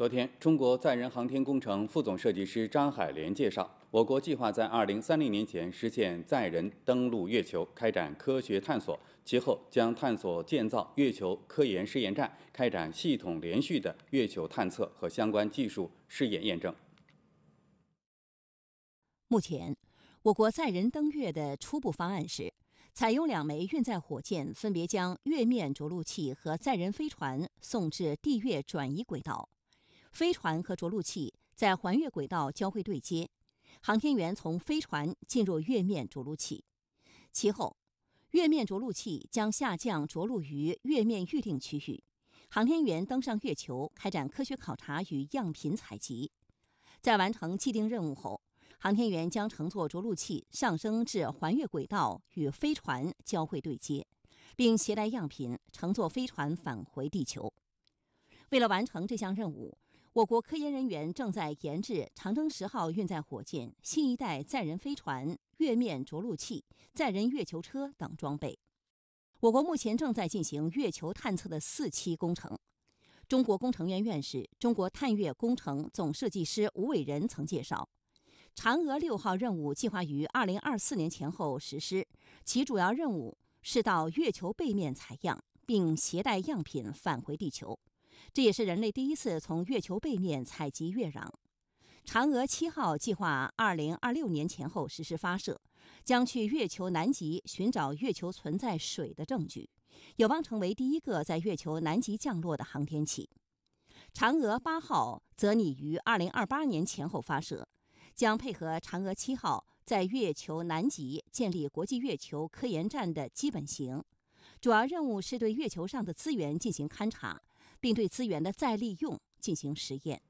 昨天，中国载人航天工程副总设计师张海莲介绍，我国计划在二零三零年前实现载人登陆月球，开展科学探索。其后将探索建造月球科研试验站，开展系统连续的月球探测和相关技术试验验证。目前，我国载人登月的初步方案是，采用两枚运载火箭，分别将月面着陆器和载人飞船送至地月转移轨道。飞船和着陆器在环月轨道交会对接，航天员从飞船进入月面着陆器，其后，月面着陆器将下降着陆于月面预定区域，航天员登上月球开展科学考察与样品采集，在完成既定任务后，航天员将乘坐着陆器上升至环月轨道与飞船交会对接，并携带样品乘坐飞船返回地球。为了完成这项任务。我国科研人员正在研制长征十号运载火箭、新一代载人飞船、月面着陆器、载人月球车等装备。我国目前正在进行月球探测的四期工程。中国工程院院士、中国探月工程总设计师吴伟仁曾介绍，嫦娥六号任务计划于2024年前后实施，其主要任务是到月球背面采样，并携带样品返回地球。这也是人类第一次从月球背面采集月壤。嫦娥七号计划二零二六年前后实施发射，将去月球南极寻找月球存在水的证据，有望成为第一个在月球南极降落的航天器。嫦娥八号则拟于二零二八年前后发射，将配合嫦娥七号在月球南极建立国际月球科研站的基本型，主要任务是对月球上的资源进行勘察。并对资源的再利用进行实验。